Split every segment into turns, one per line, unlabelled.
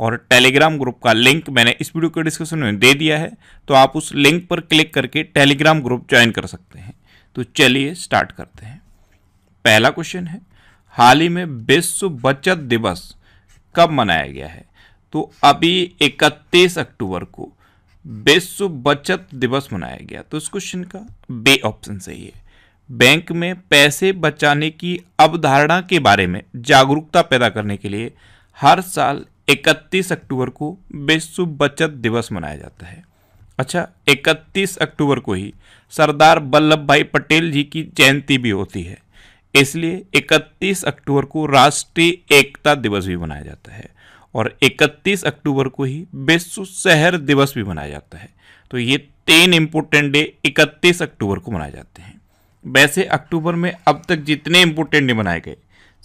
और Telegram group का link मैंने इस वीडियो के डिस्क्रिप्शन में दे दिया है तो आप उस लिंक पर क्लिक करके टेलीग्राम ग्रुप ज्वाइन कर सकते हैं तो चलिए स्टार्ट करते हैं पहला क्वेश्चन है हाल ही में विश्व बचत दिवस कब मनाया गया है तो अभी 31 अक्टूबर को विश्व बचत दिवस मनाया गया तो इस क्वेश्चन का बे ऑप्शन सही है बैंक में पैसे बचाने की अवधारणा के बारे में जागरूकता पैदा करने के लिए हर साल इकतीस अक्टूबर को विश्व बचत दिवस मनाया जाता है अच्छा 31 अक्टूबर को ही सरदार वल्लभ भाई पटेल जी की जयंती भी होती है इसलिए 31 अक्टूबर को राष्ट्रीय एकता दिवस भी मनाया जाता है और 31 अक्टूबर को ही विश्व शहर दिवस भी मनाया जाता है तो ये तीन इम्पोर्टेंट डे 31 अक्टूबर को मनाए जाते हैं वैसे अक्टूबर में अब तक जितने इम्पोर्टेंट डे मनाए गए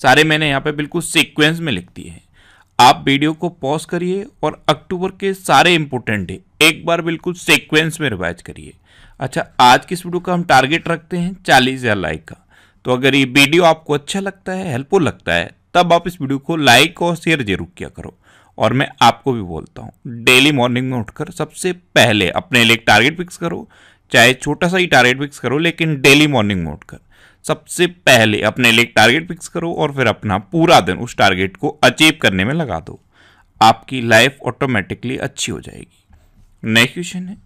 सारे मैंने यहाँ पे बिल्कुल सीक्वेंस में लिख दिए हैं आप वीडियो को पॉज करिए और अक्टूबर के सारे इंपोर्टेंट डे एक बार बिल्कुल सीक्वेंस में रिवाइज करिए अच्छा आज की इस वीडियो का हम टारगेट रखते हैं चालीस हज़ार लाइक का तो अगर ये वीडियो आपको अच्छा लगता है हेल्पफुल लगता है तब आप इस वीडियो को लाइक और शेयर जरूर किया करो और मैं आपको भी बोलता हूँ डेली मॉर्निंग में उठकर सबसे पहले अपने लिए टारगेट फिक्स करो चाहे छोटा सा ही टारगेट फिक्स करो लेकिन डेली मॉर्निंग में उठकर सबसे पहले अपने लिए टारगेट फिक्स करो और फिर अपना पूरा दिन उस टारगेट को अचीव करने में लगा दो आपकी लाइफ ऑटोमेटिकली अच्छी हो जाएगी नेक्स्ट क्वेश्चन है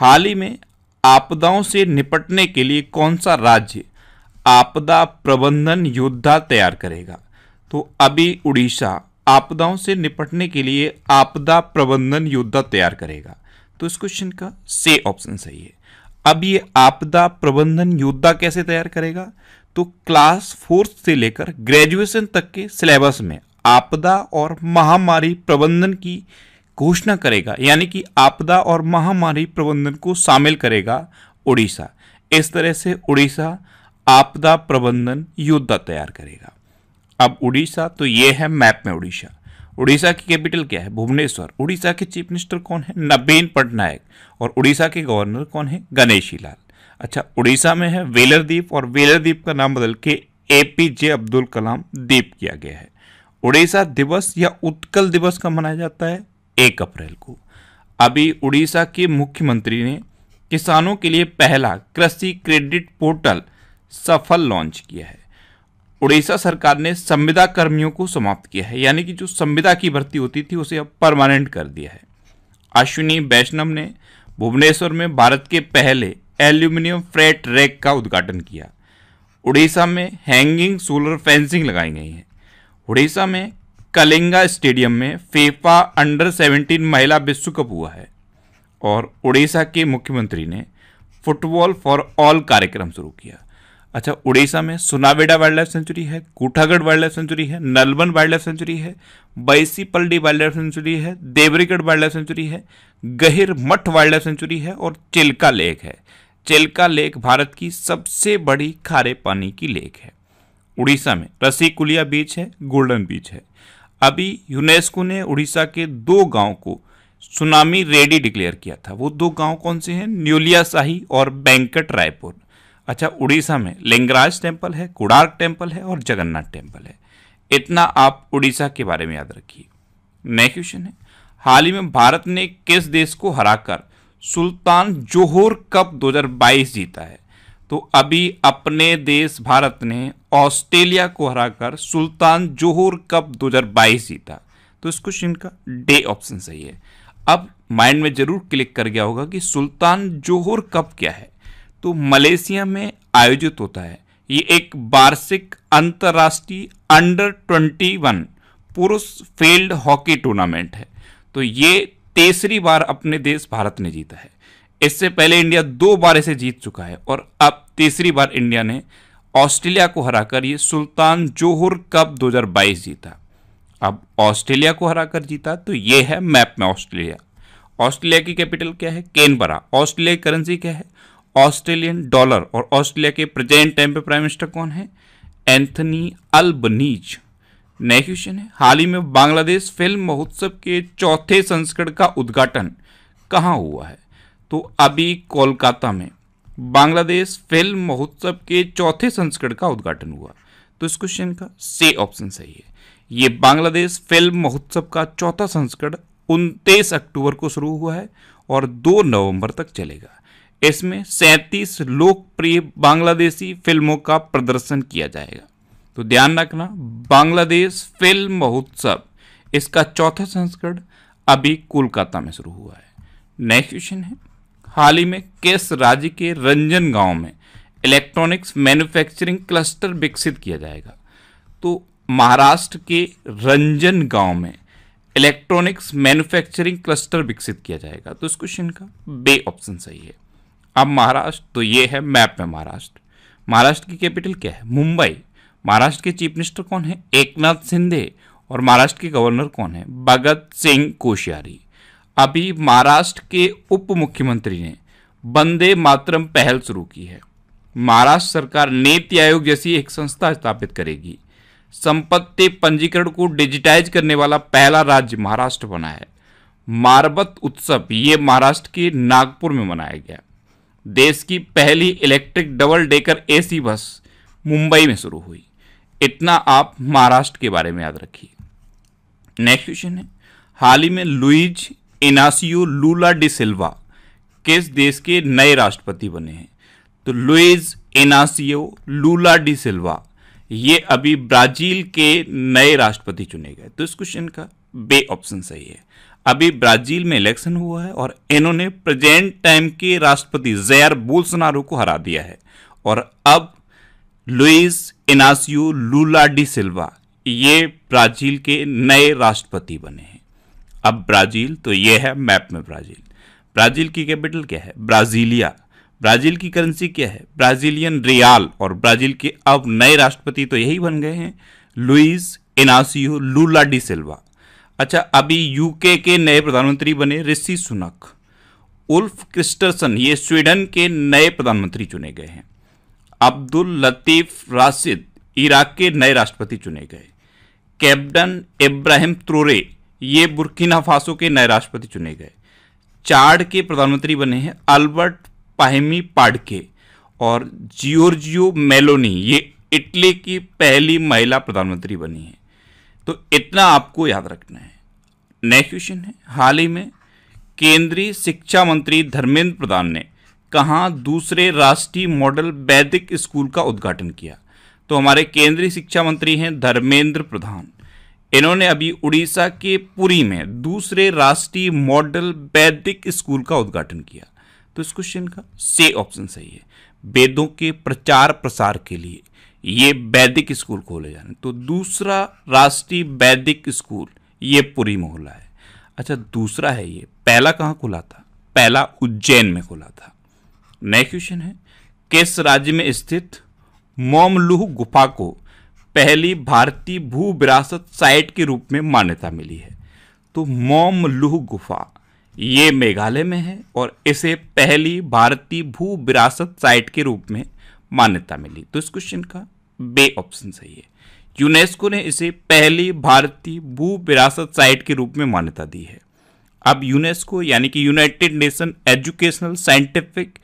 हाल ही में आपदाओं से निपटने के लिए कौन सा राज्य आपदा प्रबंधन योद्धा तैयार करेगा तो अभी उड़ीसा आपदाओं से निपटने के लिए आपदा प्रबंधन योद्धा तैयार करेगा तो इस क्वेश्चन का से ऑप्शन सही है अब ये आपदा प्रबंधन योद्धा कैसे तैयार करेगा तो क्लास फोर्थ से लेकर ग्रेजुएशन तक के सिलेबस में आपदा और महामारी प्रबंधन की घोषणा करेगा यानी कि आपदा और महामारी प्रबंधन को शामिल करेगा उड़ीसा इस तरह से उड़ीसा आपदा प्रबंधन योद्धा तैयार करेगा अब उड़ीसा तो ये है मैप में उड़ीसा उड़ीसा की कैपिटल क्या है भुवनेश्वर उड़ीसा के चीफ मिनिस्टर कौन है नवीन पटनायक और उड़ीसा के गवर्नर कौन है गणेशी लाल अच्छा उड़ीसा में है वेलर द्वीप और वेलर द्वीप का नाम बदल के ए पी जे अब्दुल कलाम द्वीप किया गया है उड़ीसा दिवस या उत्कल दिवस का मनाया जाता है एक अप्रैल को अभी उड़ीसा के मुख्यमंत्री ने किसानों के लिए पहला कृषि क्रेडिट पोर्टल सफल लॉन्च किया है उड़ीसा सरकार ने संविदा कर्मियों को समाप्त किया है यानी कि जो संविदा की भर्ती होती थी उसे अब परमानेंट कर दिया है अश्विनी वैष्णव ने भुवनेश्वर में भारत के पहले एल्यूमिनियम फ्रेट रैक का उद्घाटन किया उड़ीसा में हैंगिंग सोलर फेंसिंग लगाई गई है उड़ीसा में कलिंगा स्टेडियम में फेफा अंडर 17 महिला विश्व कप हुआ है और उड़ीसा के मुख्यमंत्री ने फुटबॉल फॉर ऑल कार्यक्रम शुरू किया अच्छा उड़ीसा में सुनावेडा वाइल्ड लाइफ सेंचुरी है कोठागढ़ वाइल्ड लाइफ सेंचुरी है नलबन वाइल्ड लाइफ सेंचुरी है बैसीपल्डी वाइल्ड लाइफ सेंचुरी है देवरीगढ़ वाइल्ड लाइफ सेंचुरी है गहिर मठ वाइल्ड लाइफ सेंचुरी है और चिल्का लेक है चिल्का लेक भारत की सबसे बड़ी खारे पानी की लेक है उड़ीसा में रसीकुलिया बीच है गोल्डन बीच है अभी यूनेस्को ने उड़ीसा के दो गांव को सुनामी रेडी डिक्लेयर किया था वो दो गांव कौन से हैं न्यूलिया शाही और बैंकट रायपुर अच्छा उड़ीसा में लिंगराज टेम्पल है कुड़ार्क टेम्पल है और जगन्नाथ टेम्पल है इतना आप उड़ीसा के बारे में याद रखिए नेक्स्ट क्वेश्चन है हाल ही में भारत ने किस देश को हराकर सुल्तान जोहर कप 2022 जीता है तो अभी अपने देश भारत ने ऑस्ट्रेलिया को हराकर सुल्तान जोहर कप 2022 जीता तो इस क्वेश्चन का डे ऑप्शन सही है अब माइंड में जरूर क्लिक कर गया होगा कि सुल्तान जोहर कप क्या है तो मलेशिया में आयोजित होता है ये एक वार्षिक अंतर्राष्ट्रीय अंडर ट्वेंटी वन पुरुष फील्ड हॉकी टूर्नामेंट है तो ये तीसरी बार अपने देश भारत ने जीता है इससे पहले इंडिया दो बार इसे जीत चुका है और अब तीसरी बार इंडिया ने ऑस्ट्रेलिया को हराकर ये सुल्तान जोहर कप 2022 जीता अब ऑस्ट्रेलिया को हराकर जीता तो ये है मैप में ऑस्ट्रेलिया ऑस्ट्रेलिया की कैपिटल क्या है केनबरा ऑस्ट्रेलिया की करेंसी क्या है ऑस्ट्रेलियन डॉलर और ऑस्ट्रेलिया के प्रेजेंट टाइम पे प्राइम मिनिस्टर कौन है एंथनी अल्बनीज नया क्वेश्चन है हाल ही में बांग्लादेश फिल्म महोत्सव के चौथे संस्करण का उद्घाटन कहाँ हुआ है तो अभी कोलकाता में बांग्लादेश फिल्म महोत्सव के चौथे संस्करण का उद्घाटन हुआ तो इस क्वेश्चन का से ऑप्शन सही है ये बांग्लादेश फिल्म महोत्सव का चौथा संस्करण उनतीस अक्टूबर को शुरू हुआ है और दो नवंबर तक चलेगा इसमें सैंतीस लोकप्रिय बांग्लादेशी फिल्मों का प्रदर्शन किया जाएगा तो ध्यान रखना बांग्लादेश फिल्म महोत्सव इसका चौथा संस्करण अभी कोलकाता में शुरू हुआ है नेक्स्ट क्वेश्चन है हाल ही में किस राज्य के रंजन गांव में इलेक्ट्रॉनिक्स मैन्युफैक्चरिंग क्लस्टर विकसित किया जाएगा तो महाराष्ट्र के रंजन गांव में इलेक्ट्रॉनिक्स मैन्युफैक्चरिंग क्लस्टर विकसित किया जाएगा तो इस क्वेश्चन का बे ऑप्शन सही है अब महाराष्ट्र तो ये है मैप में महाराष्ट्र महाराष्ट्र की कैपिटल क्या है मुंबई महाराष्ट्र के चीफ मिनिस्टर कौन है एकनाथ शिंदे और महाराष्ट्र के गवर्नर कौन है भगत सिंह कोश्यारी अभी महाराष्ट्र के उप मुख्यमंत्री ने वंदे मातरम पहल शुरू की है महाराष्ट्र सरकार नीति आयोग जैसी एक संस्था स्थापित करेगी संपत्ति पंजीकरण को डिजिटाइज करने वाला पहला राज्य महाराष्ट्र बना है मारबत उत्सव ये महाराष्ट्र के नागपुर में मनाया गया देश की पहली electric double decker AC bus Mumbai में शुरू हुई इतना आप महाराष्ट्र के बारे में याद रखिए नेक्स्ट क्वेश्चन है हाल ही में लुइज इनासियो लूला डी सिल्वा किस देश के नए राष्ट्रपति बने हैं तो लुइज इनासियो लूला डी सिल्वा ये अभी ब्राजील के नए राष्ट्रपति चुने गए तो इस क्वेश्चन का बे ऑप्शन सही है अभी ब्राजील में इलेक्शन हुआ है और इन्होंने प्रेजेंट टाइम के राष्ट्रपति जैर बोलसनारो को हरा दिया है और अब Luiz Inacio Lula da Silva ये ब्राजील के नए राष्ट्रपति बने हैं अब ब्राजील तो ये है मैप में ब्राजील ब्राजील की कैपिटल क्या है ब्राजीलिया ब्राजील की करेंसी क्या है ब्राजीलियन रियाल और ब्राजील के अब नए राष्ट्रपति तो यही बन गए हैं Luiz Inacio Lula da Silva अच्छा अभी यूके के नए प्रधानमंत्री बने ऋषि सुनक उल्फ क्रिस्टरसन ये स्वीडन के नए प्रधानमंत्री चुने गए हैं अब्दुल लतीफ राशिद इराक के नए राष्ट्रपति चुने गए कैप्टन इब्राहिम त्रोरे ये बुर्किना फासो के नए राष्ट्रपति चुने गए चार्ड के प्रधानमंत्री बने हैं अल्बर्ट पाहिमी पाडके और जियोर्जियो मेलोनी ये इटली की पहली महिला प्रधानमंत्री बनी है तो इतना आपको याद रखना है नेक्स्ट क्वेश्चन है हाल ही में केंद्रीय शिक्षा मंत्री धर्मेंद्र प्रधान ने कहा दूसरे राष्ट्रीय मॉडल वैदिक स्कूल का उद्घाटन किया तो हमारे केंद्रीय शिक्षा मंत्री हैं धर्मेंद्र प्रधान इन्होंने अभी उड़ीसा के पुरी में दूसरे राष्ट्रीय मॉडल वैदिक स्कूल का उद्घाटन किया तो इस क्वेश्चन का से ऑप्शन सही है वेदों के प्रचार प्रसार के लिए ये वैदिक स्कूल खोले जाने तो दूसरा राष्ट्रीय वैदिक स्कूल ये पूरी मोहल्ला है अच्छा दूसरा है ये पहला कहाँ खुला था पहला उज्जैन में खुला था नेक्स्ट क्वेश्चन है किस राज्य में स्थित मोमलुह गुफा को पहली भारतीय भू विरासत साइट के रूप में मान्यता मिली है तो मोमलूह गुफा ये मेघालय में है और इसे पहली भारतीय भू विरासत साइट के रूप में मान्यता मिली तो इस क्वेश्चन का बे ऑप्शन सही है यूनेस्को ने इसे पहली भारतीय भू विरासत साइट के रूप में मान्यता दी है अब यूनेस्को यानी कि United Nation Educational Scientific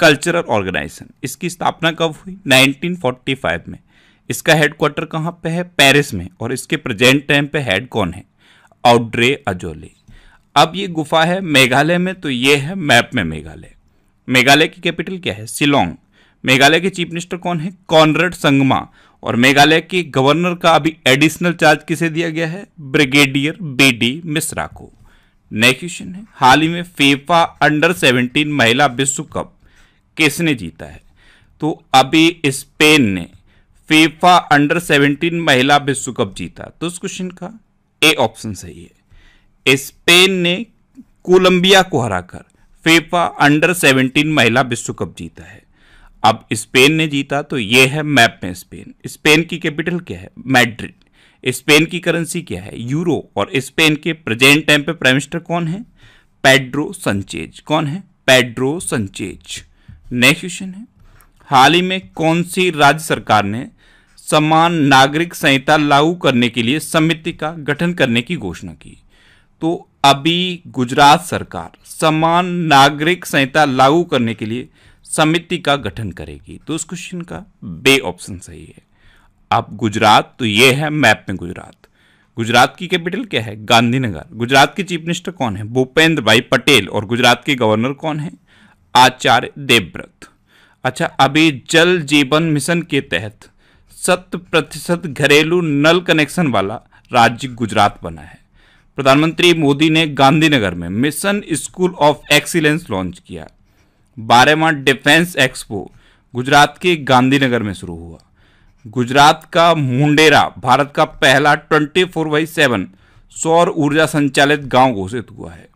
Cultural Organization इसकी स्थापना कब हुई 1945 में इसका हेडक्वार्टर कहाँ पे है पेरिस में और इसके प्रेजेंट टाइम पे हेड कौन है ऑड्रे अजोले अब ये गुफा है मेघालय में तो ये है मैप में मेघालय मेघालय की कैपिटल क्या है शिलोंग मेघालय के चीफ मिनिस्टर कौन है कॉनरेड संगमा और मेघालय के गवर्नर का अभी एडिशनल चार्ज किसे दिया गया है ब्रिगेडियर बीडी मिश्रा को नेक्स्ट क्वेश्चन है हाल ही में फेफा अंडर 17 महिला विश्व कप किसने जीता है तो अभी स्पेन ने फेफा अंडर 17 महिला विश्व कप जीता तो इस क्वेश्चन का ए ऑप्शन सही है स्पेन ने कोलंबिया को हराकर फेफा अंडर 17 महिला विश्व कप जीता है अब स्पेन ने जीता तो ये है मैप में स्पेन स्पेन की कैपिटल क्या है मैड्रिड स्पेन की करेंसी क्या है यूरो और स्पेन के प्रेजेंट टाइम पे प्राइम मिनिस्टर कौन है पेड्रो संचेज कौन है पेड्रो संचेज नेक्स्ट क्वेश्चन है हाल ही में कौन सी राज्य सरकार ने समान नागरिक संहिता लागू करने के लिए समिति का गठन करने की घोषणा की तो अभी गुजरात सरकार समान नागरिक संहिता लागू करने के लिए समिति का गठन करेगी तो उस क्वेश्चन का बे ऑप्शन सही है आप गुजरात तो ये है मैप में गुजरात गुजरात की कैपिटल क्या है गांधीनगर गुजरात के चीफ मिनिस्टर कौन है भूपेंद्र भाई पटेल और गुजरात के गवर्नर कौन है आचार्य देवव्रत अच्छा अभी जल जीवन मिशन के तहत शत प्रतिशत घरेलू नल कनेक्शन वाला राज्य गुजरात बना है प्रधानमंत्री मोदी ने गांधीनगर में mission school of excellence launch किया बारहवा डिफेंस एक्सपो गुजरात के गांधीनगर में शुरू हुआ गुजरात का मुंडेरा भारत का पहला ट्वेंटी फोर बाई सेवन सौर ऊर्जा संचालित गांव घोषित हुआ है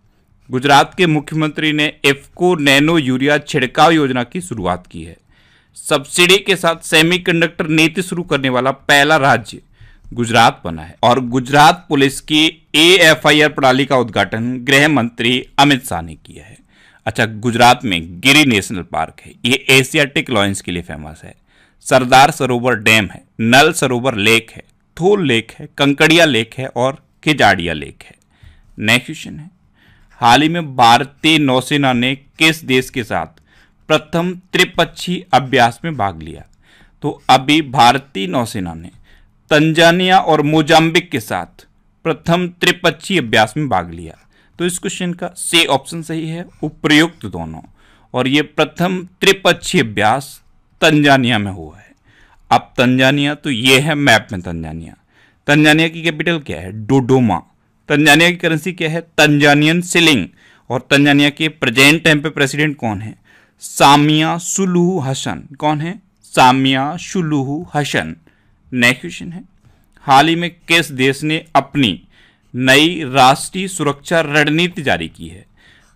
गुजरात के मुख्यमंत्री ने एफको नैनो यूरिया छिड़काव योजना की शुरुआत की है सब्सिडी के साथ सेमीकंडक्टर नीति शुरू करने वाला पहला राज्य गुजरात बना है और गुजरात पुलिस की एएफआईआर प्रणाली का उद्घाटन गृह मंत्री अमित शाह ने किया है अच्छा गुजरात में गिरी नेशनल पार्क है ये एशियाटिक लॉयंस के लिए फेमस है सरदार सरोवर डैम है नल सरोवर लेक है थोल लेक है कंकड़िया लेक है और खिजाड़िया लेक है नेक्स्ट क्वेश्चन है हाल ही में भारतीय नौसेना ने किस देश के साथ प्रथम त्रिपक्षीय अभ्यास में भाग लिया तो अभी भारतीय नौसेना ने तंजानिया और मोजाम्बिक के साथ प्रथम त्रिपक्षीय अभ्यास में भाग लिया तो इस क्वेश्चन का से ऑप्शन सही है उपयुक्त दोनों और ये प्रथम त्रिपक्षीय ब्यास तंजानिया में हुआ है अब तंजानिया तो ये है मैप में तंजानिया तंजानिया की कैपिटल क्या है डोडोमा तंजानिया की करेंसी क्या है तंजानियन सिलिंग और तंजानिया के प्रेजेंट टाइम पे प्रेसिडेंट कौन है सामिया सुलूह हसन कौन है Samia Suluhu Hassan next question है हाल ही में किस देश ने अपनी नई राष्ट्रीय सुरक्षा रणनीति जारी की है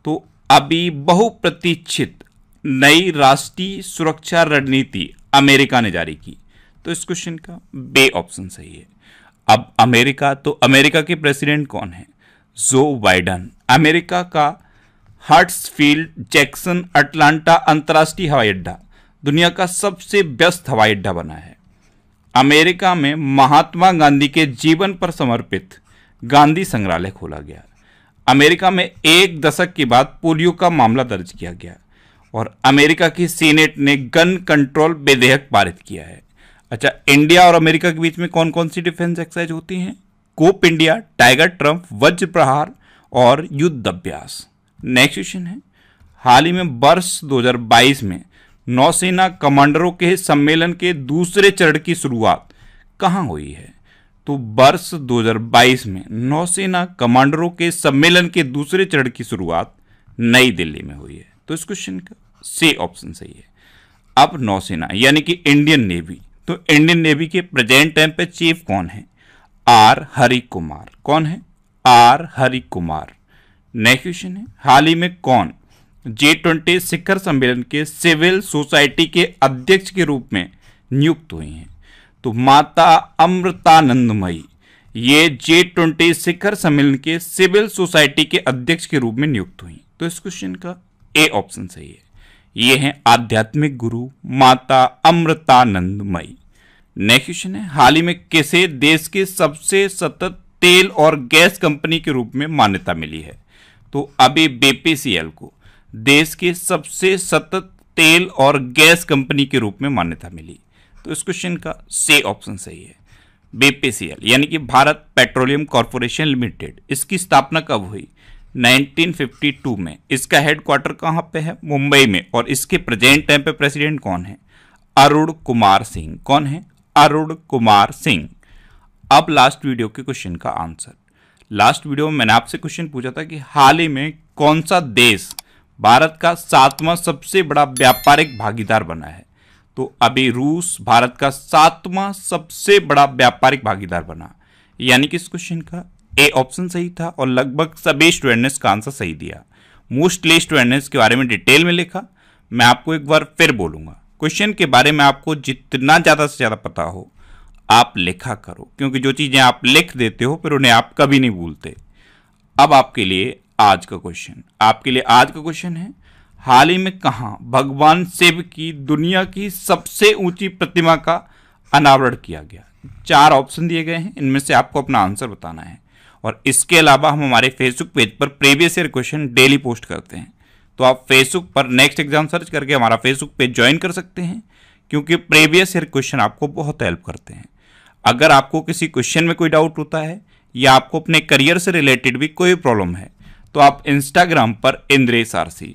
तो अभी बहुप्रतीक्षित नई राष्ट्रीय सुरक्षा रणनीति अमेरिका ने जारी की तो इस क्वेश्चन का बे ऑप्शन सही है अब अमेरिका तो अमेरिका के प्रेसिडेंट कौन है जो बाइडन अमेरिका का हार्ट्सफील्ड जैक्सन अटलांटा अंतर्राष्ट्रीय हवाई अड्डा दुनिया का सबसे व्यस्त हवाई अड्डा बना है अमेरिका में महात्मा गांधी के जीवन पर समर्पित गांधी संग्रहालय खोला गया अमेरिका में एक दशक के बाद पोलियो का मामला दर्ज किया गया और अमेरिका की सीनेट ने गन कंट्रोल विधेयक पारित किया है अच्छा इंडिया और अमेरिका के बीच में कौन कौन सी डिफेंस एक्सरसाइज होती हैं कोप इंडिया टाइगर ट्रम्प वज्र प्रहार और युद्ध अभ्यास नेक्स्ट क्वेश्चन है हाल ही में वर्ष 2022 में नौसेना कमांडरों के सम्मेलन के दूसरे चरण की शुरुआत कहाँ हुई है तो वर्ष 2022 में नौसेना कमांडरों के सम्मेलन के दूसरे चरण की शुरुआत नई दिल्ली में हुई है तो इस क्वेश्चन का से ऑप्शन सही है अब नौसेना यानी कि इंडियन नेवी तो इंडियन नेवी के प्रेजेंट टाइम पे चीफ कौन है आर हरि कुमार कौन है R Hari Kumar next question है हाल ही में कौन जे ट्वेंटी शिखर सम्मेलन के सिविल सोसाइटी के अध्यक्ष के रूप में नियुक्त हुए हैं तो माता अमृतानंदमयी ये जे ट्वेंटी शिखर सम्मेलन के सिविल सोसाइटी के अध्यक्ष के रूप में नियुक्त हुई तो इस क्वेश्चन का ए ऑप्शन सही है ये हैं आध्यात्मिक गुरु माता अमृतानंदमयी नेक्स्ट क्वेश्चन है हाल ही में किसे देश के सबसे सतत तेल और गैस कंपनी के रूप में मान्यता मिली है तो अभी बीपीसीएल को देश के सबसे सतत तेल और गैस कंपनी के रूप में मान्यता मिली तो इस क्वेश्चन का से ऑप्शन सही है बीपीसीएल यानी कि भारत पेट्रोलियम कॉरपोरेशन लिमिटेड इसकी स्थापना कब हुई 1952 में इसका हेडक्वार्टर कहाँ पे है मुंबई में और इसके प्रेजेंट टाइम पे प्रेसिडेंट कौन है अरुण कुमार सिंह कौन है अरुण कुमार सिंह अब लास्ट वीडियो के क्वेश्चन का आंसर लास्ट वीडियो में मैंने आपसे क्वेश्चन पूछा था कि हाल ही में कौन सा देश भारत का सातवां सबसे बड़ा व्यापारिक भागीदार बना है तो अभी रूस भारत का सातवां सबसे बड़ा व्यापारिक भागीदार बना यानी कि इस क्वेश्चन का ए ऑप्शन सही था और लगभग सभी ने का आंसर सही दिया मोस्टली ने के बारे में डिटेल में लिखा मैं आपको एक बार फिर बोलूंगा क्वेश्चन के बारे में आपको जितना ज़्यादा से ज़्यादा पता हो आप लिखा करो क्योंकि जो चीज़ें आप लिख देते हो फिर उन्हें आप कभी नहीं भूलते अब आपके लिए आज का क्वेश्चन आपके लिए आज का क्वेश्चन है हाल ही में कहा भगवान शिव की दुनिया की सबसे ऊंची प्रतिमा का अनावरण किया गया चार ऑप्शन दिए गए हैं इनमें से आपको अपना आंसर बताना है और इसके अलावा हम हमारे फेसबुक पेज पर previous year question daily post करते हैं तो आप फेसबुक पर नेक्स्ट एग्जाम सर्च करके हमारा फेसबुक पेज ज्वाइन कर सकते हैं क्योंकि प्रीवियस ईयर क्वेश्चन आपको बहुत हेल्प करते हैं अगर आपको किसी क्वेश्चन में कोई डाउट होता है या आपको अपने करियर से रिलेटेड भी कोई प्रॉब्लम है तो आप इंस्टाग्राम पर इंद्रेश आरसी